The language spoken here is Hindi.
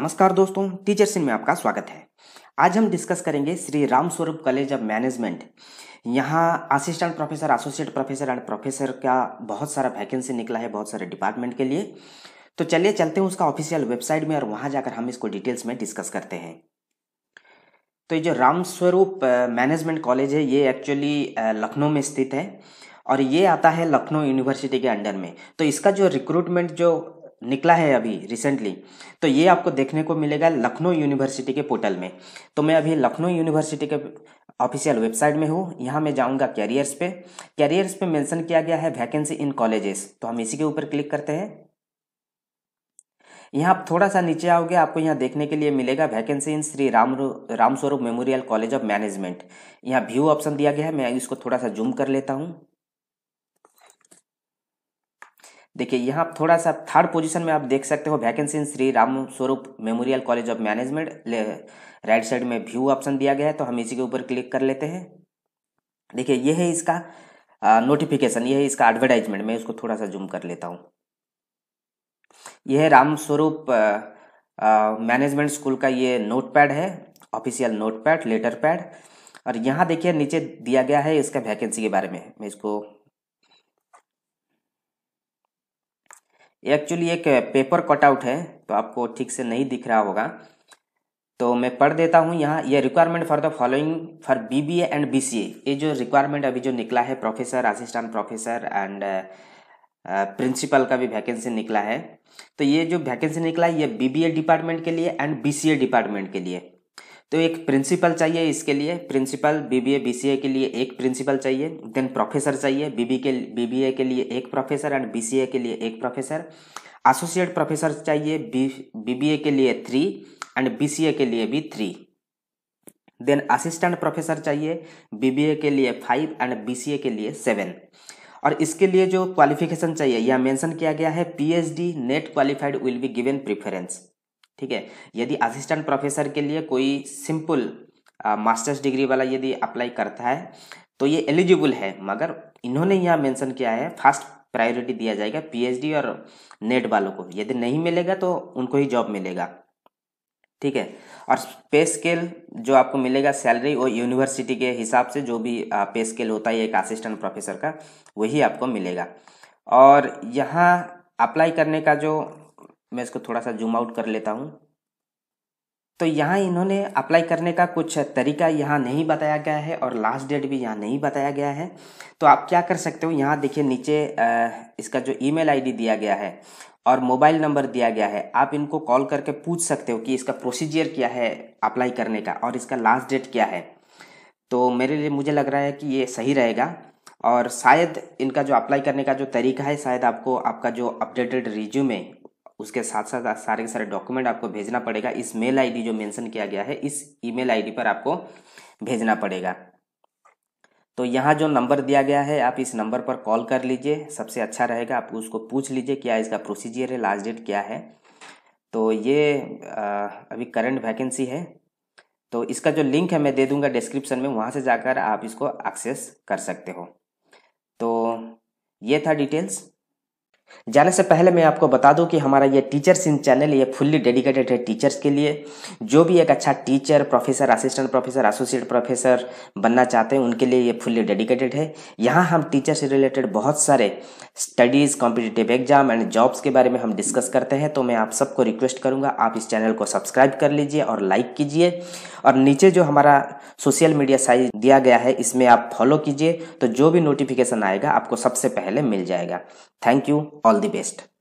नमस्कार दोस्तों टीचर सिंह में आपका स्वागत है आज हम डिस्कस करेंगे Shri Ram Swaroop college of management यहाँ assistant professor associate professor and professor का बहुत सारा वैकेंसी निकला है बहुत सारे डिपार्टमेंट के लिए तो चलिए चलते हैं उसका ऑफिशियल वेबसाइट में और वहाँ जाकर हम इसको डिटेल्स में डिस्कस करते हैं तो ये जो राम स्वरूप मैनेजमेंट कॉलेज है ये एक्चुअली लखनऊ में स्थित है और ये आता है लखनऊ यूनिवर्सिटी के अंडर में तो इसका जो रिक्रूटमेंट जो निकला है अभी रिसेंटली तो ये आपको देखने को मिलेगा लखनऊ यूनिवर्सिटी के पोर्टल में तो मैं अभी लखनऊ यूनिवर्सिटी के ऑफिशियल वेबसाइट में हूँ यहाँ मैं जाऊँगा कैरियर्स पे कैरियर्स पे मेंशन किया गया है वैकेंसी इन कॉलेजेस तो हम इसी के ऊपर क्लिक करते हैं यहाँ आप थोड़ा सा नीचे आओगे आपको यहाँ देखने के लिए मिलेगा vacancy in Shri Ram Ramswaroop memorial college of management यहाँ व्यू ऑप्शन दिया गया है मैं इसको थोड़ा सा जूम कर लेता हूँ देखिए यहाँ थोड़ा सा थर्ड पोजीशन में आप देख सकते हो vacancy in Shri Ram Swaroop memorial college of management right side में व्यू ऑप्शन दिया गया है तो हम इसी के ऊपर क्लिक कर लेते हैं देखिए ये है इसका नोटिफिकेशन ये है इसका एडवर्टाइजमेंट मैं इसको थोड़ा सा जूम कर लेता हूँ यह है राम स्वरूप मैनेजमेंट स्कूल का ये नोट पैड है official note pad letter pad और यहाँ देखिए नीचे दिया गया है इसका वैकेंसी के बारे में मैं इसको एक्चुअली एक पेपर कटआउट है तो आपको ठीक से नहीं दिख रहा होगा तो मैं पढ़ देता हूँ यहाँ ये requirement for the following for BBA and BCA ये जो रिक्वायरमेंट अभी जो निकला है professor assistant professor and principal का भी वैकेंसी निकला है तो ये जो वैकेंसी निकला है ये बीबीए डिपार्टमेंट के लिए एंड बीसीए डिपार्टमेंट के लिए तो एक प्रिंसिपल चाहिए इसके लिए प्रिंसिपल बीबीए बीसीए के लिए एक प्रिंसिपल चाहिए देन प्रोफेसर चाहिए बीबी के बीबीए के लिए एक प्रोफेसर एंड बीसीए के लिए एक प्रोफेसर एसोसिएट प्रोफेसर चाहिए बीबीए के लिए थ्री एंड बीसीए के लिए भी थ्री देन असिस्टेंट प्रोफेसर चाहिए बीबीए के लिए फाइव एंड बीसीए के लिए सेवन और इसके लिए जो क्वालिफिकेशन चाहिए यह मेंशन किया गया है PhD NET qualified will be given preference ठीक है यदि असिस्टेंट प्रोफेसर के लिए कोई सिंपल मास्टर्स डिग्री वाला यदि अप्लाई करता है तो ये एलिजिबल है मगर इन्होंने यहाँ मेंशन किया है फर्स्ट प्रायोरिटी दिया जाएगा पीएचडी और नेट वालों को यदि नहीं मिलेगा तो उनको ही जॉब मिलेगा ठीक है और पे स्केल जो आपको मिलेगा सैलरी वो यूनिवर्सिटी के हिसाब से जो भी पे स्केल होता है एक असिस्टेंट प्रोफेसर का वही आपको मिलेगा और यहाँ अप्लाई करने का जो मैं इसको थोड़ा सा जूम आउट कर लेता हूँ तो यहाँ इन्होंने अप्लाई करने का कुछ तरीका यहाँ नहीं बताया गया है और लास्ट डेट भी यहाँ नहीं बताया गया है तो आप क्या कर सकते हो यहाँ देखिए नीचे इसका जो ईमेल आईडी दिया गया है और मोबाइल नंबर दिया गया है आप इनको कॉल करके पूछ सकते हो कि इसका प्रोसीजर क्या है अप्लाई करने का और इसका लास्ट डेट क्या है तो मेरे लिए मुझे लग रहा है कि ये सही रहेगा और शायद इनका जो अप्लाई करने का जो तरीका है शायद आपको आपका जो अपडेटेड रिज्यूमे उसके साथ साथ सारे के सारे डॉक्यूमेंट आपको भेजना पड़ेगा इस मेल आईडी जो मेंशन किया गया है इस ईमेल आईडी पर आपको भेजना पड़ेगा तो यहाँ जो नंबर दिया गया है आप इस नंबर पर कॉल कर लीजिए सबसे अच्छा रहेगा आप उसको पूछ लीजिए क्या इसका प्रोसीजियर है लास्ट डेट क्या है तो ये आ, अभी करंट वैकेंसी है तो इसका जो लिंक है मैं दे दूंगा डिस्क्रिप्शन में वहाँ से जाकर आप इसको एक्सेस कर सकते हो तो ये था डिटेल्स जाने से पहले मैं आपको बता दूं कि हमारा ये टीचर्स इन चैनल ये फुल्ली डेडिकेटेड है टीचर्स के लिए जो भी एक अच्छा teacher professor assistant professor associate professor बनना चाहते हैं उनके लिए ये फुल्ली डेडिकेटेड है यहाँ हम टीचर से रिलेटेड बहुत सारे studies competitive exam and jobs के बारे में हम डिस्कस करते हैं तो मैं आप सबको रिक्वेस्ट करूँगा आप इस चैनल को सब्सक्राइब कर लीजिए और लाइक कीजिए और नीचे जो हमारा सोशल मीडिया साइज दिया गया है इसमें आप फॉलो कीजिए तो जो भी नोटिफिकेशन आएगा आपको सबसे पहले मिल जाएगा thank you all the best